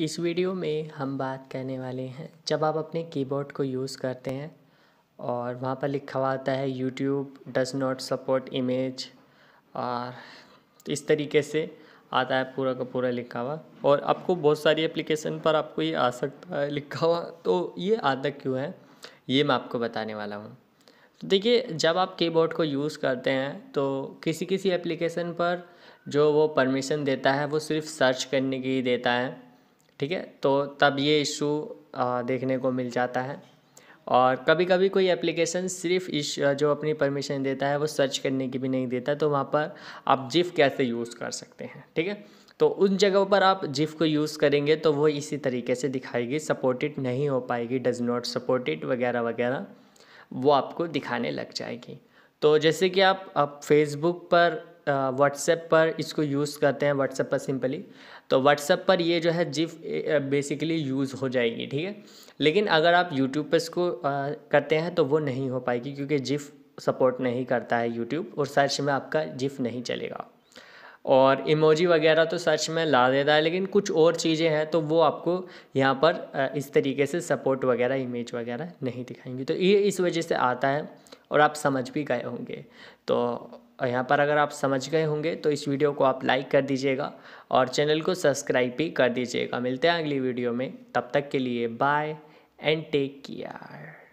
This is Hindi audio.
इस वीडियो में हम बात करने वाले हैं जब आप अपने कीबोर्ड को यूज़ करते हैं और वहाँ पर लिखा हुआ आता है YouTube does not support image और तो इस तरीके से आता है पूरा का पूरा लिखा हुआ और आपको बहुत सारी एप्लीकेशन पर आपको ये आ सकता है लिखा हुआ तो ये आता क्यों है ये मैं आपको बताने वाला हूँ तो देखिए जब आप कीबोर्ड को यूज़ करते हैं तो किसी किसी एप्लीकेशन पर जो वो परमिशन देता है वो सिर्फ सर्च करने की देता है ठीक है तो तब ये इशू देखने को मिल जाता है और कभी कभी कोई एप्लीकेशन सिर्फ इस जो अपनी परमिशन देता है वो सर्च करने की भी नहीं देता तो वहाँ पर आप जिफ कैसे यूज़ कर सकते हैं ठीक है तो उन जगहों पर आप जिफ को यूज़ करेंगे तो वो इसी तरीके से दिखाएगी सपोर्टेड नहीं हो पाएगी डज़ नॉट सपोर्टेड वगैरह वगैरह वो आपको दिखाने लग जाएगी तो जैसे कि आप आप फेसबुक पर व्हाट्सएप पर इसको यूज़ करते हैं व्हाट्सएप पर सिंपली तो व्हाट्सएप पर ये जो है जिफ बेसिकली यूज़ हो जाएगी ठीक है लेकिन अगर आप यूट्यूब पर इसको करते हैं तो वो नहीं हो पाएगी क्योंकि जिफ सपोर्ट नहीं करता है यूट्यूब और सर्च में आपका जिफ नहीं चलेगा और इमोजी वगैरह तो सर्च में ला देता है लेकिन कुछ और चीज़ें हैं तो वो आपको यहाँ पर इस तरीके से सपोर्ट वगैरह इमेज वगैरह नहीं दिखाएंगी तो ये इस वजह से आता है और आप समझ भी गए होंगे तो और यहाँ पर अगर आप समझ गए होंगे तो इस वीडियो को आप लाइक कर दीजिएगा और चैनल को सब्सक्राइब भी कर दीजिएगा मिलते हैं अगली वीडियो में तब तक के लिए बाय एंड टेक केयर